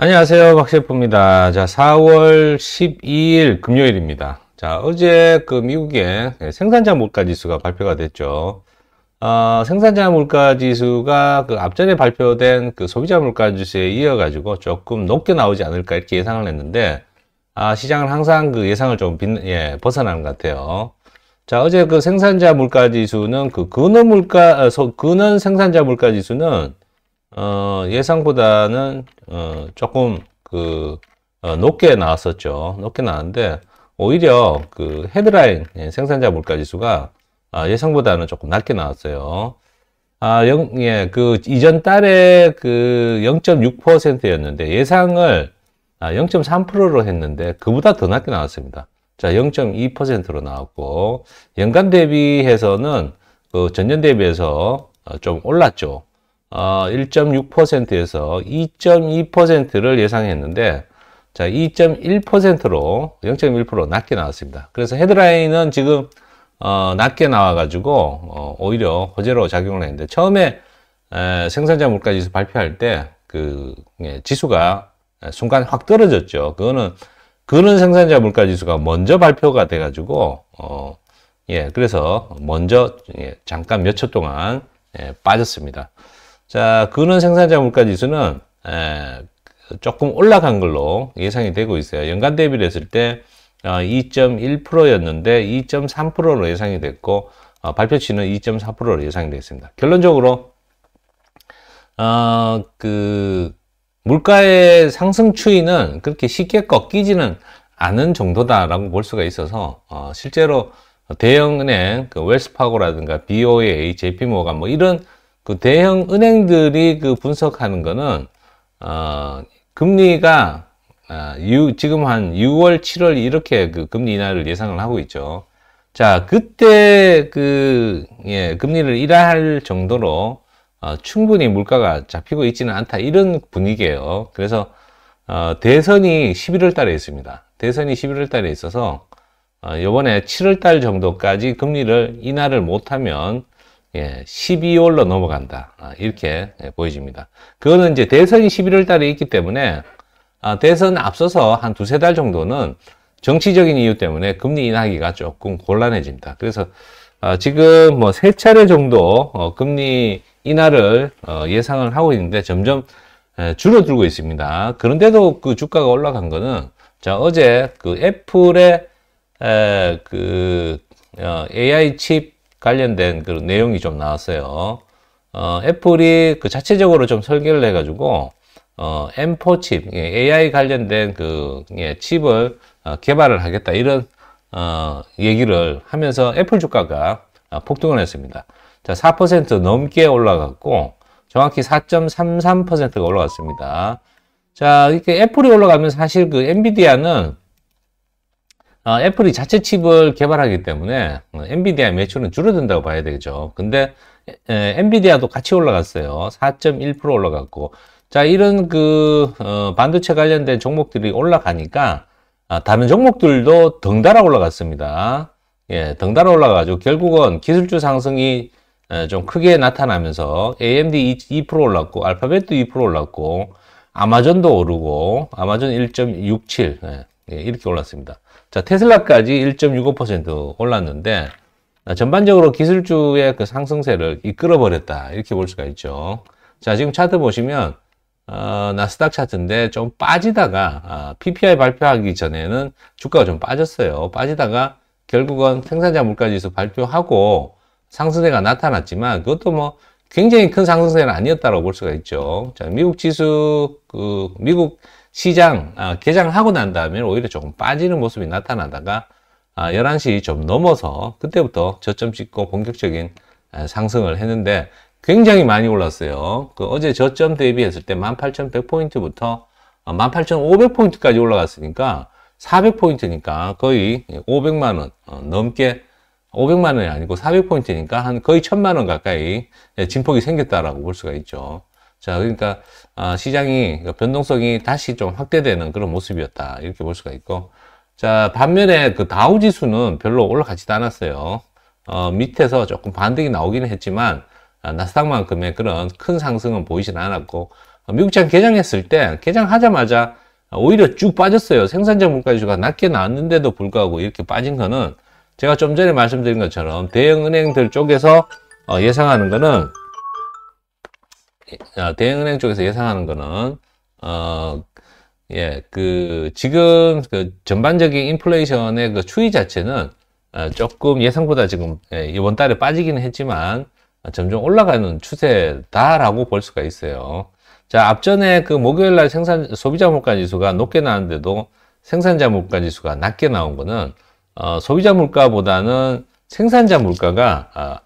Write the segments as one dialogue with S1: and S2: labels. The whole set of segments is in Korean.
S1: 안녕하세요. 박셰프입니다. 자, 4월 12일 금요일입니다. 자, 어제 그 미국의 생산자 물가 지수가 발표가 됐죠. 어, 생산자 물가 지수가 그 앞전에 발표된 그 소비자 물가 지수에 이어가지고 조금 높게 나오지 않을까 이렇게 예상을 했는데, 아, 시장은 항상 그 예상을 좀 빛, 예, 벗어나는 것 같아요. 자, 어제 그 생산자 물가 지수는 그 근원 물가, 어, 근원 생산자 물가 지수는 어, 예상보다는 어, 조금 그 어, 높게 나왔었죠. 높게 나왔는데 오히려 그 헤드라인 예, 생산자 물가 지수가 아, 예상보다는 조금 낮게 나왔어요. 아, 영, 예, 그 이전 달에 그 0.6%였는데 예상을 아, 0.3%로 했는데 그보다 더 낮게 나왔습니다. 자, 0.2%로 나왔고 연간 대비해서는 그 전년 대비해서 어, 좀 올랐죠. 1.6%에서 어, 2.2%를 예상했는데 자 2.1%로 0.1% 낮게 나왔습니다. 그래서 헤드라인은 지금 어, 낮게 나와가지고 어, 오히려 호재로 작용을 했는데 처음에 에, 생산자 물가지수 발표할 때그 예, 지수가 순간 확 떨어졌죠. 그거는 그런 생산자 물가지수가 먼저 발표가 돼가지고 어, 예 그래서 먼저 예, 잠깐 몇 초 동안 예, 빠졌습니다. 자, 근원 생산자 물가 지수는 에, 조금 올라간 걸로 예상이 되고 있어요. 연간 대비를 했을 때 어, 2.1%였는데 2.3%로 예상이 됐고 어, 발표치는 2.4%로 예상이 됐습니다. 결론적으로 어, 그 물가의 상승 추이는 그렇게 쉽게 꺾이지는 않은 정도다라고 볼 수가 있어서 어, 실제로 대형은행 그 웰스파고라든가 BOA, JP모간 뭐 이런 그 대형 은행들이 그 분석하는 거는 어, 금리가 아, 유, 지금 한 6월, 7월 이렇게 그 금리 인하를 예상을 하고 있죠. 자, 그때 그, 예, 금리를 인하할 정도로 어, 충분히 물가가 잡히고 있지는 않다. 이런 분위기예요. 그래서 어, 대선이 11월 달에 있습니다. 대선이 11월 달에 있어서 어, 이번에 7월 달 정도까지 금리를 인하를 못하면 예, 12월로 넘어간다. 아, 이렇게 예, 보여집니다. 그거는 이제 대선이 11월 달에 있기 때문에 아, 대선 앞서서 한 두세 달 정도는 정치적인 이유 때문에 금리 인하기가 조금 곤란해집니다. 그래서 아, 지금 뭐 세 차례 정도 어, 금리 인하를 어, 예상을 하고 있는데 점점 에, 예, 줄어들고 있습니다. 그런데도 그 주가가 올라간 거는 자 어제 그 애플의 에, 그 어, AI 칩 관련된 그런 내용이 좀 나왔어요. 어, 애플이 그 자체적으로 좀 설계를 해가지고 어, M4 칩, 예, AI 관련된 그 예, 칩을 어, 개발을 하겠다 이런 어, 얘기를 하면서 애플 주가가 아, 폭등을 했습니다. 자, 4% 넘게 올라갔고 정확히 4.33%가 올라갔습니다. 자, 이렇게 애플이 올라가면 사실 그 엔비디아는 어, 애플이 자체 칩을 개발하기 때문에 어, 엔비디아 매출은 줄어든다고 봐야 되죠. 겠 근데 엔비디아도 같이 올라갔어요. 4.1% 올라갔고. 자, 이런 그, 어, 반도체 관련된 종목들이 올라가니까, 아, 다른 종목들도 덩달아 올라갔습니다. 예, 덩달아 올라가지고 결국은 기술주 상승이 좀 크게 나타나면서 AMD 2%, 2% 올랐고, 알파벳도 2% 올랐고, 아마존도 오르고, 아마존 1.67, 예. 예, 이렇게 올랐습니다. 자, 테슬라까지 1.65% 올랐는데 아, 전반적으로 기술주의 그 상승세를 이끌어버렸다 이렇게 볼 수가 있죠. 자, 지금 차트 보시면 어, 나스닥 차트인데 좀 빠지다가 아, PPI 발표하기 전에는 주가가 좀 빠졌어요. 빠지다가 결국은 생산자 물가지수 발표하고 상승세가 나타났지만 그것도 뭐 굉장히 큰 상승세는 아니었다고 볼 수가 있죠. 자, 미국 지수 그 미국 시장 아, 개장하고 난 다음에 오히려 조금 빠지는 모습이 나타나다가 11시 아, 좀 넘어서 그때부터 저점 찍고 본격적인 아, 상승을 했는데 굉장히 많이 올랐어요. 그 어제 저점 대비했을 때 18,100포인트부터 18,500포인트까지 어, 올라갔으니까 400포인트니까 거의 500만원 어, 넘게 500만원이 아니고 400포인트니까 한 거의 1000만원 가까이 예, 진폭이 생겼다라고 볼 수가 있죠. 자, 그러니까 아, 시장이 그러니까 변동성이 다시 좀 확대되는 그런 모습이었다 이렇게 볼 수가 있고 자 반면에 그 다우 지수는 별로 올라가지도 않았어요 어, 밑에서 조금 반등이 나오기는 했지만 아, 나스닥만큼의 그런 큰 상승은 보이진 않았고 어, 미국장 개장했을 때 개장하자마자 오히려 쭉 빠졌어요 생산자 물가 지수가 낮게 나왔는데도 불구하고 이렇게 빠진 거는 제가 좀 전에 말씀드린 것처럼 대형 은행들 쪽에서 어, 예상하는 거는 아, 대행은행 쪽에서 예상하는 거는 어, 예, 그 지금 그 전반적인 인플레이션의 그 추이 자체는 어, 조금 예상보다 지금 예, 이번 달에 빠지기는 했지만 점점 올라가는 추세다라고 볼 수가 있어요. 자, 앞전에 그 목요일 날 생산 소비자 물가 지수가 높게 나왔는데도 생산자 물가 지수가 낮게 나온 거는 어, 소비자 물가보다는 생산자 물가가 어,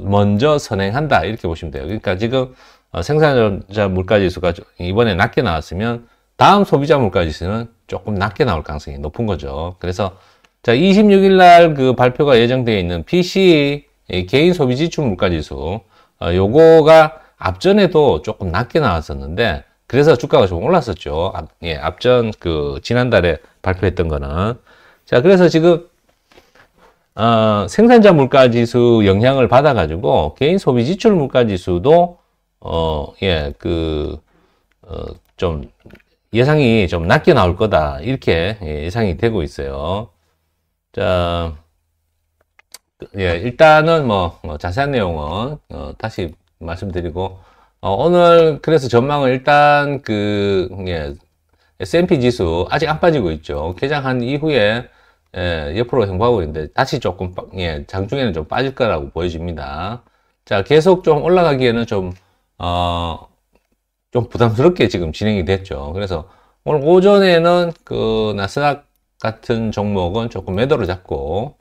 S1: 먼저 선행한다 이렇게 보시면 돼요. 그러니까 지금 어, 생산자 물가지수가 이번에 낮게 나왔으면 다음 소비자 물가지수는 조금 낮게 나올 가능성이 높은 거죠. 그래서 자 26일 날 그 발표가 예정되어 있는 p c 개인 소비 지출 물가지수 어, 요거가 앞전에도 조금 낮게 나왔었는데 그래서 주가가 좀 올랐었죠. 앞, 예, 앞전 그 지난달에 발표했던 거는 자 그래서 지금 어, 생산자 물가지수 영향을 받아가지고 개인 소비 지출 물가지수도 어, 예, 그, 어, 좀 예상이 좀 낮게 나올 거다. 이렇게 예, 예상이 되고 있어요. 자, 그, 예, 일단은 뭐, 뭐, 자세한 내용은 어, 다시 말씀드리고, 어, 오늘 그래서 전망을 일단 그, 예, S&P 지수 아직 안 빠지고 있죠. 개장한 이후에 예, 옆으로 행보하고 있는데 다시 조금 예, 장중에는 좀 빠질 거라고 보여집니다. 자, 계속 좀 올라가기에는 좀 어, 좀 부담스럽게 지금 진행이 됐죠. 그래서 오늘 오전에는 그 나스닥 같은 종목은 조금 매도를 잡고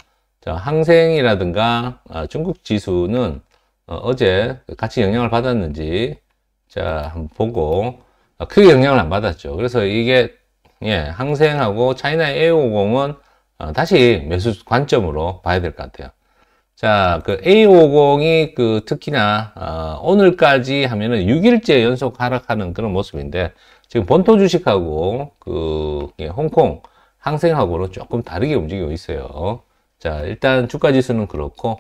S1: 항생이라든가 아, 중국 지수는 어, 제 같이 영향을 받았는지 자 한번 보고 아, 크게 영향을 안 받았죠. 그래서 이게 예, 항생하고 차이나 A50은 다시 매수 관점으로 봐야 될 것 같아요. 자, 그 A50이 그 특히나 어, 오늘까지 하면은 6일째 연속 하락하는 그런 모습인데 지금 본토 주식하고 그 예, 홍콩 항생하고는 조금 다르게 움직이고 있어요. 자, 일단 주가 지수는 그렇고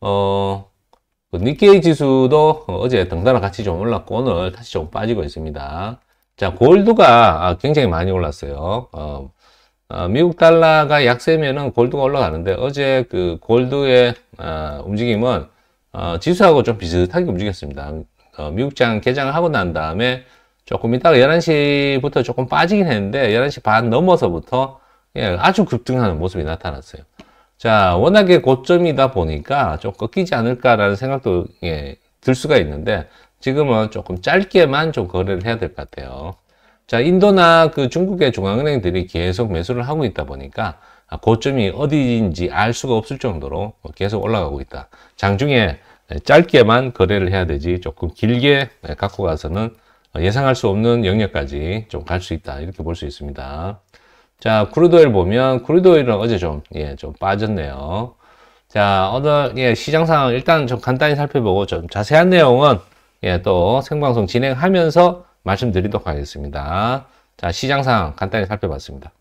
S1: 어그 니케이 지수도 어제 등달화 같이 좀 올랐고 오늘 다시 좀 빠지고 있습니다. 자, 골드가 아, 굉장히 많이 올랐어요. 어, 어, 미국 달러가 약세면은 골드가 올라가는데 어제 그 골드의 어, 움직임은 어, 지수하고 좀 비슷하게 움직였습니다. 미국장 개장을 하고 난 다음에 조금 이따가 11시부터 조금 빠지긴 했는데 11시 반 넘어서부터 예, 아주 급등하는 모습이 나타났어요. 자, 워낙에 고점이다 보니까 좀 꺾이지 않을까라는 생각도 예, 들 수가 있는데 지금은 조금 짧게만 좀 거래를 해야 될 것 같아요. 자, 인도나 그 중국의 중앙은행들이 계속 매수를 하고 있다 보니까 아, 고점이 어디인지 알 수가 없을 정도로 계속 올라가고 있다. 장중에 짧게만 거래를 해야 되지 조금 길게 갖고 가서는 예상할 수 없는 영역까지 좀 갈 수 있다. 이렇게 볼 수 있습니다. 자, 크루도일 보면 크루도일은 어제 좀, 예, 좀 빠졌네요. 자, 오늘 예, 시장 상황 일단 좀 간단히 살펴보고 좀 자세한 내용은 예, 또 생방송 진행하면서 말씀드리도록 하겠습니다. 자, 시장상 간단히 살펴봤습니다.